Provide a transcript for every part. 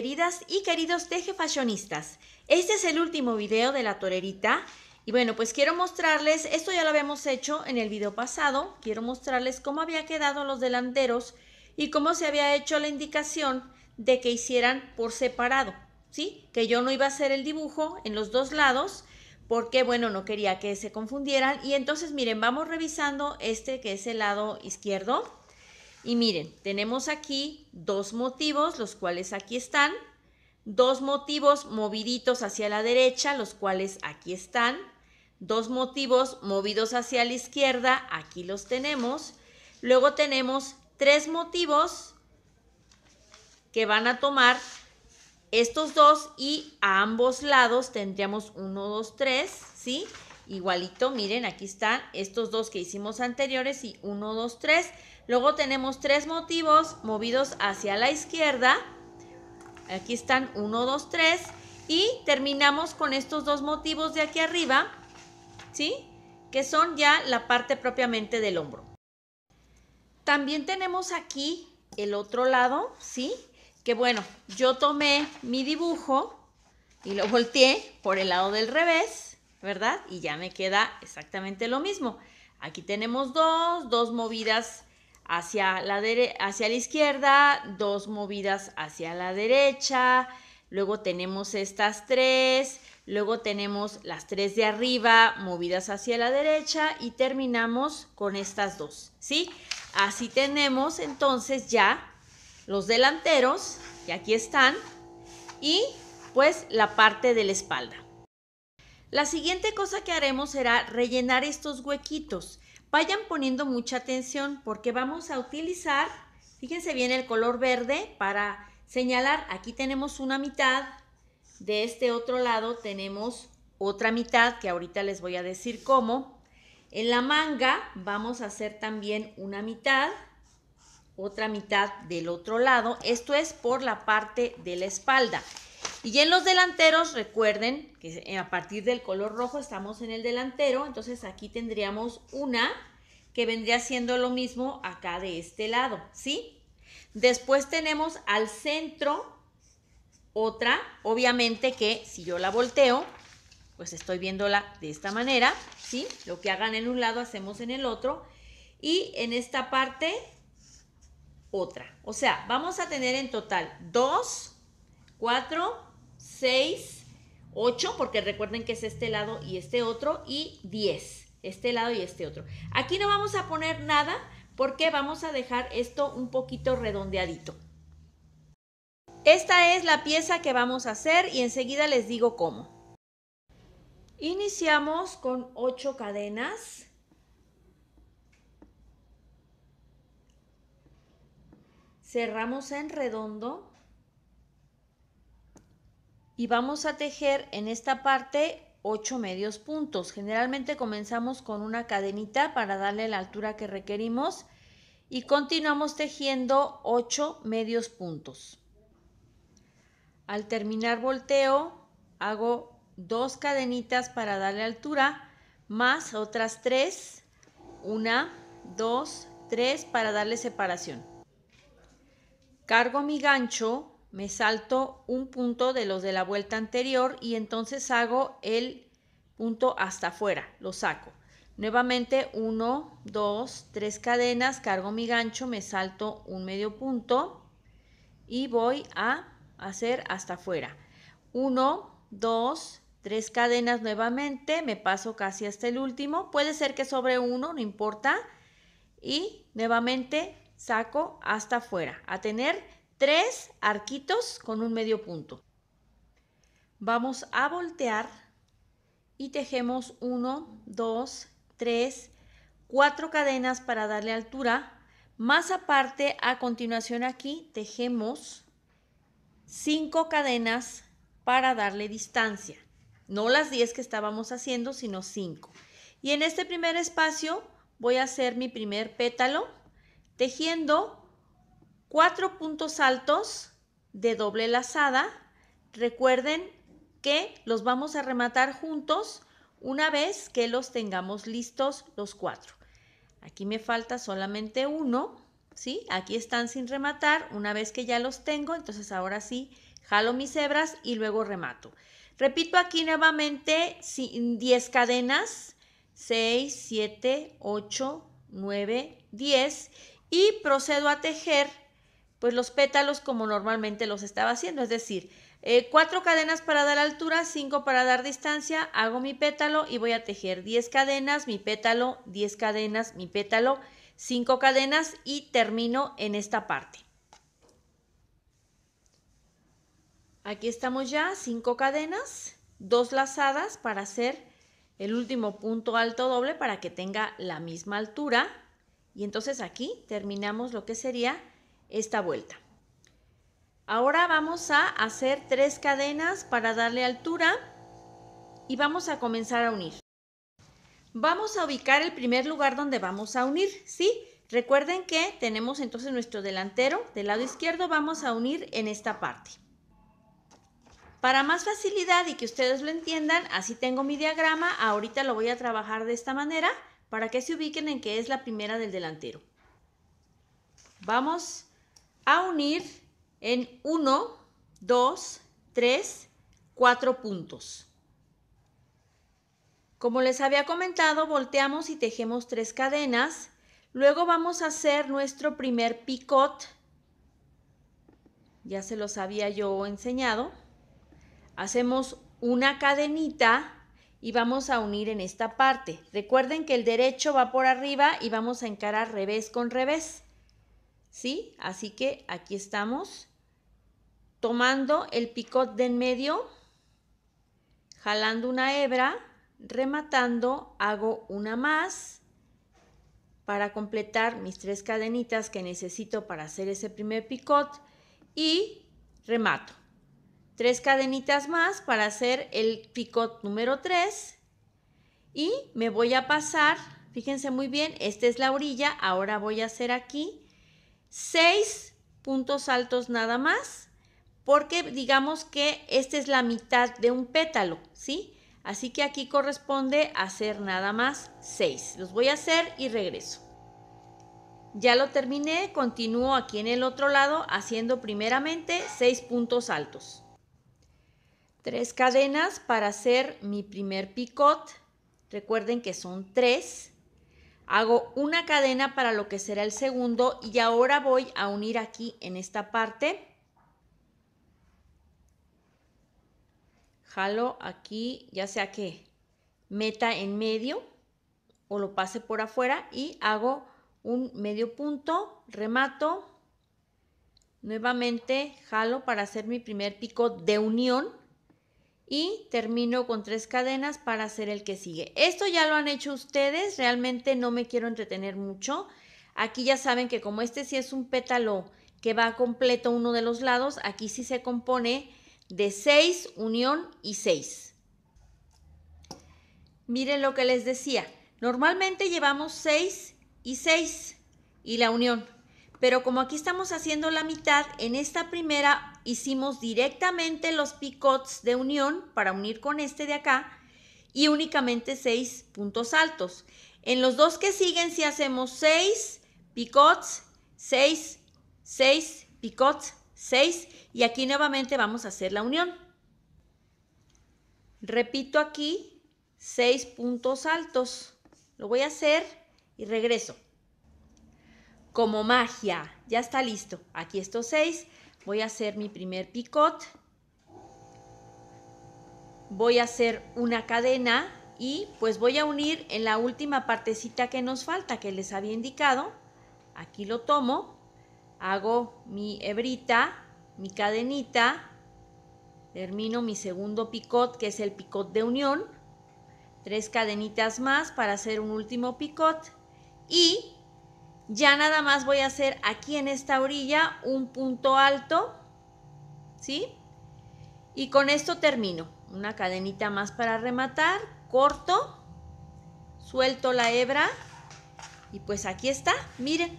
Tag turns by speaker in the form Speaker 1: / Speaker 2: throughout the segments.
Speaker 1: queridas y queridos Fashionistas, este es el último video de la torerita y bueno, pues quiero mostrarles, esto ya lo habíamos hecho en el video pasado, quiero mostrarles cómo había quedado los delanteros y cómo se había hecho la indicación de que hicieran por separado, ¿sí? Que yo no iba a hacer el dibujo en los dos lados porque bueno, no quería que se confundieran y entonces miren, vamos revisando este que es el lado izquierdo y miren, tenemos aquí dos motivos, los cuales aquí están. Dos motivos moviditos hacia la derecha, los cuales aquí están. Dos motivos movidos hacia la izquierda, aquí los tenemos. Luego tenemos tres motivos que van a tomar estos dos y a ambos lados tendríamos uno, dos, tres, ¿sí? igualito, miren, aquí están estos dos que hicimos anteriores y 1, 2, 3. Luego tenemos tres motivos movidos hacia la izquierda. Aquí están 1, 2, 3. Y terminamos con estos dos motivos de aquí arriba, ¿sí? Que son ya la parte propiamente del hombro. También tenemos aquí el otro lado, ¿sí? Que bueno, yo tomé mi dibujo y lo volteé por el lado del revés ¿verdad? Y ya me queda exactamente lo mismo. Aquí tenemos dos, dos movidas hacia la, hacia la izquierda, dos movidas hacia la derecha, luego tenemos estas tres, luego tenemos las tres de arriba movidas hacia la derecha y terminamos con estas dos, ¿sí? Así tenemos entonces ya los delanteros, que aquí están, y pues la parte de la espalda. La siguiente cosa que haremos será rellenar estos huequitos. Vayan poniendo mucha atención porque vamos a utilizar, fíjense bien el color verde para señalar, aquí tenemos una mitad, de este otro lado tenemos otra mitad que ahorita les voy a decir cómo. En la manga vamos a hacer también una mitad, otra mitad del otro lado, esto es por la parte de la espalda. Y en los delanteros, recuerden que eh, a partir del color rojo estamos en el delantero, entonces aquí tendríamos una que vendría siendo lo mismo acá de este lado, ¿sí? Después tenemos al centro otra, obviamente que si yo la volteo, pues estoy viéndola de esta manera, ¿sí? Lo que hagan en un lado hacemos en el otro y en esta parte otra. O sea, vamos a tener en total dos, cuatro... 6, 8, porque recuerden que es este lado y este otro, y 10, este lado y este otro. Aquí no vamos a poner nada porque vamos a dejar esto un poquito redondeadito. Esta es la pieza que vamos a hacer y enseguida les digo cómo. Iniciamos con 8 cadenas. Cerramos en redondo y vamos a tejer en esta parte 8 medios puntos. Generalmente comenzamos con una cadenita para darle la altura que requerimos y continuamos tejiendo 8 medios puntos. Al terminar volteo hago dos cadenitas para darle altura más otras tres, una, dos, tres para darle separación. Cargo mi gancho me salto un punto de los de la vuelta anterior y entonces hago el punto hasta afuera, lo saco. Nuevamente 1, 2, 3 cadenas, cargo mi gancho, me salto un medio punto y voy a hacer hasta afuera. 1, 2, 3 cadenas nuevamente, me paso casi hasta el último, puede ser que sobre uno, no importa, y nuevamente saco hasta afuera, a tener tres arquitos con un medio punto. Vamos a voltear y tejemos 1, 2, tres, cuatro cadenas para darle altura. Más aparte, a continuación aquí tejemos 5 cadenas para darle distancia. No las 10 que estábamos haciendo, sino 5. Y en este primer espacio voy a hacer mi primer pétalo tejiendo cuatro puntos altos de doble lazada. Recuerden que los vamos a rematar juntos una vez que los tengamos listos los cuatro. Aquí me falta solamente uno, ¿sí? Aquí están sin rematar. Una vez que ya los tengo, entonces ahora sí, jalo mis hebras y luego remato. Repito aquí nuevamente 10 cadenas, 6, 7, 8, 9, 10 y procedo a tejer pues los pétalos como normalmente los estaba haciendo, es decir, eh, cuatro cadenas para dar altura, cinco para dar distancia, hago mi pétalo y voy a tejer 10 cadenas, mi pétalo, 10 cadenas, mi pétalo, 5 cadenas y termino en esta parte. Aquí estamos ya, 5 cadenas, dos lazadas para hacer el último punto alto doble para que tenga la misma altura. Y entonces aquí terminamos lo que sería esta vuelta. Ahora vamos a hacer tres cadenas para darle altura y vamos a comenzar a unir. Vamos a ubicar el primer lugar donde vamos a unir, ¿sí? Recuerden que tenemos entonces nuestro delantero, del lado izquierdo vamos a unir en esta parte. Para más facilidad y que ustedes lo entiendan, así tengo mi diagrama, ahorita lo voy a trabajar de esta manera para que se ubiquen en que es la primera del delantero. Vamos a unir en 1, 2, 3, 4 puntos. Como les había comentado, volteamos y tejemos tres cadenas. Luego vamos a hacer nuestro primer picot. Ya se los había yo enseñado. Hacemos una cadenita y vamos a unir en esta parte. Recuerden que el derecho va por arriba y vamos a encarar revés con revés. Así que aquí estamos tomando el picot de en medio, jalando una hebra, rematando, hago una más para completar mis tres cadenitas que necesito para hacer ese primer picot y remato. Tres cadenitas más para hacer el picot número 3 y me voy a pasar, fíjense muy bien, esta es la orilla, ahora voy a hacer aquí 6 puntos altos nada más, porque digamos que esta es la mitad de un pétalo, ¿sí? Así que aquí corresponde hacer nada más 6. Los voy a hacer y regreso. Ya lo terminé, continúo aquí en el otro lado haciendo primeramente 6 puntos altos. 3 cadenas para hacer mi primer picot. Recuerden que son 3 hago una cadena para lo que será el segundo y ahora voy a unir aquí en esta parte. Jalo aquí, ya sea que meta en medio o lo pase por afuera y hago un medio punto, remato, nuevamente jalo para hacer mi primer pico de unión y termino con tres cadenas para hacer el que sigue. Esto ya lo han hecho ustedes, realmente no me quiero entretener mucho. Aquí ya saben que como este sí es un pétalo que va completo uno de los lados, aquí sí se compone de 6, unión y 6. Miren lo que les decía, normalmente llevamos 6 y 6 y la unión. Pero como aquí estamos haciendo la mitad, en esta primera hicimos directamente los picots de unión para unir con este de acá y únicamente seis puntos altos. En los dos que siguen si hacemos 6 picots, seis, seis picots, 6 y aquí nuevamente vamos a hacer la unión. Repito aquí 6 puntos altos. Lo voy a hacer y regreso como magia. Ya está listo. Aquí estos seis. Voy a hacer mi primer picot. Voy a hacer una cadena y pues voy a unir en la última partecita que nos falta que les había indicado. Aquí lo tomo. Hago mi hebrita, mi cadenita. Termino mi segundo picot que es el picot de unión. Tres cadenitas más para hacer un último picot. Y ya nada más voy a hacer aquí en esta orilla un punto alto, ¿sí? Y con esto termino. Una cadenita más para rematar, corto, suelto la hebra y pues aquí está, miren.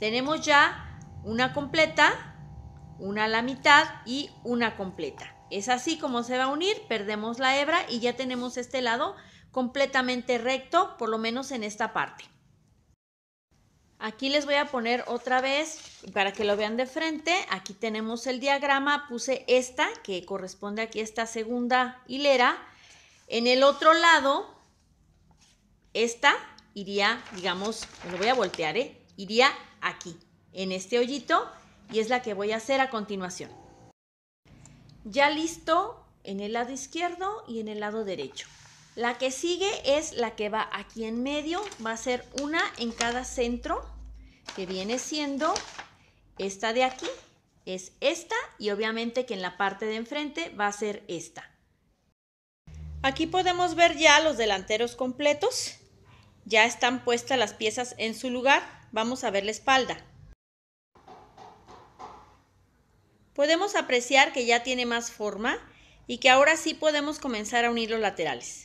Speaker 1: Tenemos ya una completa, una a la mitad y una completa. Es así como se va a unir, perdemos la hebra y ya tenemos este lado completamente recto, por lo menos en esta parte. Aquí les voy a poner otra vez para que lo vean de frente. Aquí tenemos el diagrama. Puse esta que corresponde aquí a esta segunda hilera. En el otro lado, esta iría, digamos, lo voy a voltear, ¿eh? iría aquí, en este hoyito, y es la que voy a hacer a continuación. Ya listo en el lado izquierdo y en el lado derecho. La que sigue es la que va aquí en medio, va a ser una en cada centro, que viene siendo esta de aquí, es esta y obviamente que en la parte de enfrente va a ser esta. Aquí podemos ver ya los delanteros completos, ya están puestas las piezas en su lugar, vamos a ver la espalda. Podemos apreciar que ya tiene más forma y que ahora sí podemos comenzar a unir los laterales.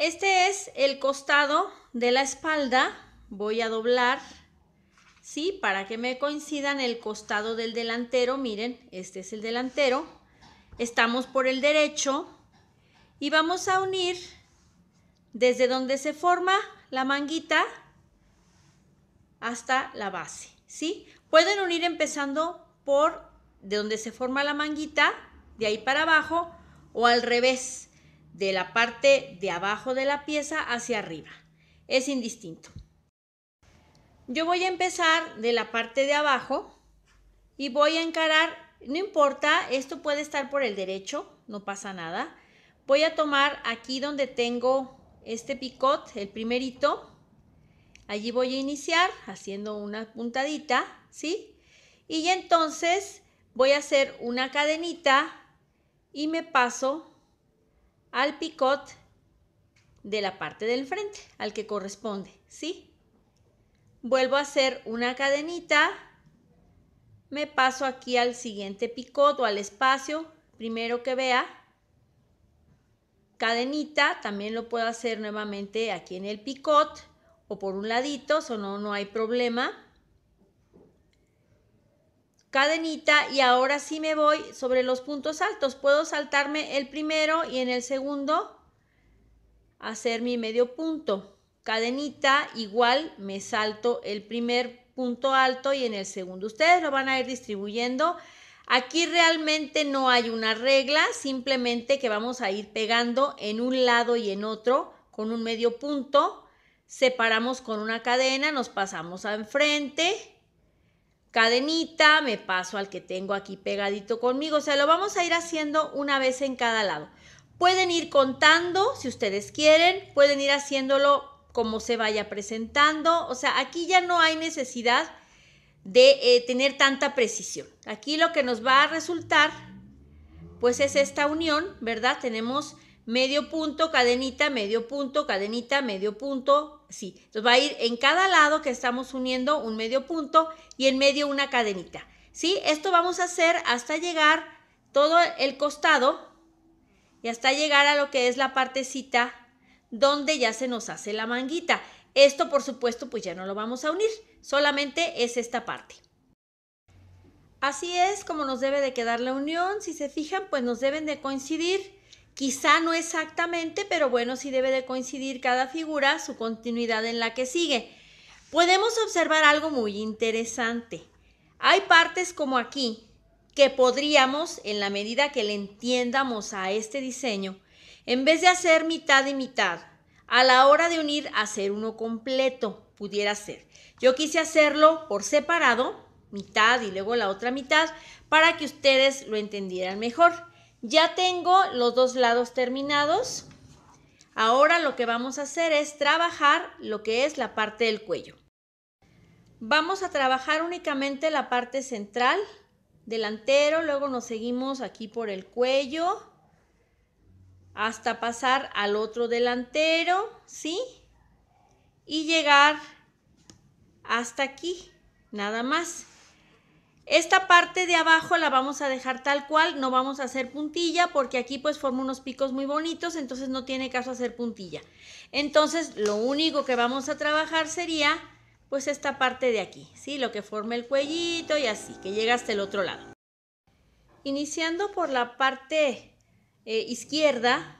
Speaker 1: Este es el costado de la espalda. Voy a doblar, ¿sí? Para que me coincidan el costado del delantero. Miren, este es el delantero. Estamos por el derecho y vamos a unir desde donde se forma la manguita hasta la base, ¿sí? Pueden unir empezando por de donde se forma la manguita, de ahí para abajo, o al revés, de la parte de abajo de la pieza hacia arriba. Es indistinto. Yo voy a empezar de la parte de abajo y voy a encarar, no importa, esto puede estar por el derecho, no pasa nada. Voy a tomar aquí donde tengo este picot, el primerito. Allí voy a iniciar haciendo una puntadita, ¿sí? Y entonces voy a hacer una cadenita y me paso al picot de la parte del frente, al que corresponde, ¿sí? Vuelvo a hacer una cadenita, me paso aquí al siguiente picot o al espacio, primero que vea, cadenita, también lo puedo hacer nuevamente aquí en el picot o por un ladito, o no, no hay problema cadenita y ahora sí me voy sobre los puntos altos. Puedo saltarme el primero y en el segundo hacer mi medio punto. Cadenita igual me salto el primer punto alto y en el segundo. Ustedes lo van a ir distribuyendo. Aquí realmente no hay una regla, simplemente que vamos a ir pegando en un lado y en otro con un medio punto. Separamos con una cadena, nos pasamos a enfrente cadenita, me paso al que tengo aquí pegadito conmigo. O sea, lo vamos a ir haciendo una vez en cada lado. Pueden ir contando si ustedes quieren, pueden ir haciéndolo como se vaya presentando. O sea, aquí ya no hay necesidad de eh, tener tanta precisión. Aquí lo que nos va a resultar, pues es esta unión, ¿verdad? Tenemos medio punto, cadenita, medio punto, cadenita, medio punto, Sí, entonces va a ir en cada lado que estamos uniendo un medio punto y en medio una cadenita. ¿Sí? Esto vamos a hacer hasta llegar todo el costado y hasta llegar a lo que es la partecita donde ya se nos hace la manguita. Esto, por supuesto, pues ya no lo vamos a unir, solamente es esta parte. Así es como nos debe de quedar la unión. Si se fijan, pues nos deben de coincidir Quizá no exactamente, pero bueno, sí debe de coincidir cada figura, su continuidad en la que sigue. Podemos observar algo muy interesante. Hay partes como aquí que podríamos, en la medida que le entiendamos a este diseño, en vez de hacer mitad y mitad, a la hora de unir, hacer uno completo, pudiera ser. Yo quise hacerlo por separado, mitad y luego la otra mitad, para que ustedes lo entendieran mejor. Ya tengo los dos lados terminados. Ahora lo que vamos a hacer es trabajar lo que es la parte del cuello. Vamos a trabajar únicamente la parte central, delantero, luego nos seguimos aquí por el cuello hasta pasar al otro delantero, ¿sí? Y llegar hasta aquí, nada más. Esta parte de abajo la vamos a dejar tal cual, no vamos a hacer puntilla porque aquí pues forma unos picos muy bonitos, entonces no tiene caso hacer puntilla. Entonces lo único que vamos a trabajar sería pues esta parte de aquí, ¿sí? Lo que forma el cuellito y así, que llega hasta el otro lado. Iniciando por la parte eh, izquierda,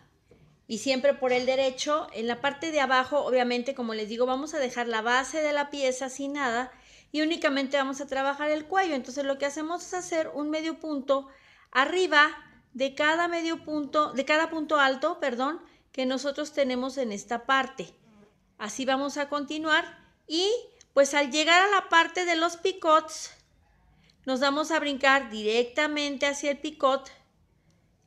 Speaker 1: y siempre por el derecho. En la parte de abajo, obviamente, como les digo, vamos a dejar la base de la pieza sin nada y únicamente vamos a trabajar el cuello. Entonces lo que hacemos es hacer un medio punto arriba de cada medio punto, de cada punto alto, perdón, que nosotros tenemos en esta parte. Así vamos a continuar y pues al llegar a la parte de los picots, nos vamos a brincar directamente hacia el picot,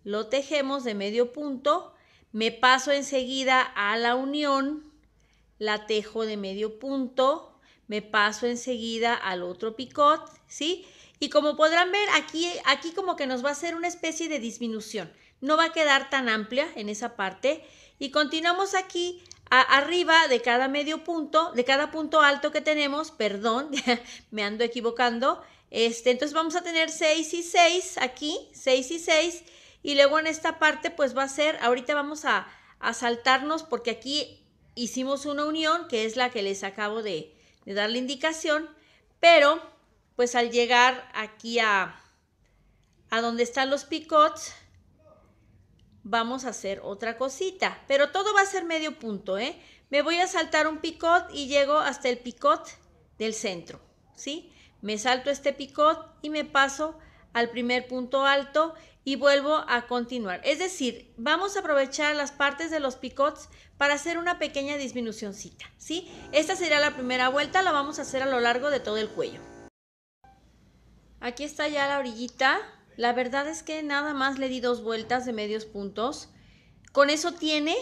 Speaker 1: lo tejemos de medio punto, me paso enseguida a la unión, la tejo de medio punto, me paso enseguida al otro picot, ¿sí? Y como podrán ver, aquí, aquí como que nos va a hacer una especie de disminución. No va a quedar tan amplia en esa parte. Y continuamos aquí arriba de cada medio punto, de cada punto alto que tenemos, perdón, me ando equivocando. Este, entonces vamos a tener 6 y 6 aquí, 6 y 6. Y luego en esta parte pues va a ser, ahorita vamos a saltarnos porque aquí hicimos una unión que es la que les acabo de, de dar la indicación, pero pues al llegar aquí a, a donde están los picots, vamos a hacer otra cosita, pero todo va a ser medio punto, ¿eh? Me voy a saltar un picot y llego hasta el picot del centro, ¿sí? Me salto este picot y me paso al primer punto alto y vuelvo a continuar. Es decir, vamos a aprovechar las partes de los picots para hacer una pequeña disminucióncita, ¿sí? Esta sería la primera vuelta, la vamos a hacer a lo largo de todo el cuello. Aquí está ya la orillita. La verdad es que nada más le di dos vueltas de medios puntos. Con eso tiene.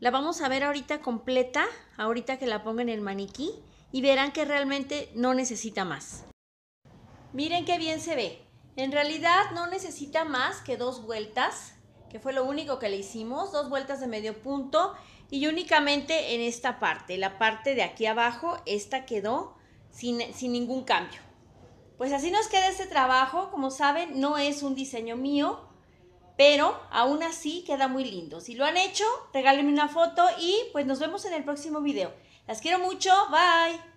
Speaker 1: La vamos a ver ahorita completa, ahorita que la ponga en el maniquí y verán que realmente no necesita más. Miren qué bien se ve. En realidad no necesita más que dos vueltas, que fue lo único que le hicimos, dos vueltas de medio punto y únicamente en esta parte, la parte de aquí abajo, esta quedó sin, ningún cambio. Pues así nos queda este trabajo, como saben, no es un diseño mío, pero aún así queda muy lindo. Si lo han hecho, regálenme una foto y pues nos vemos en el próximo video. Las quiero mucho, bye.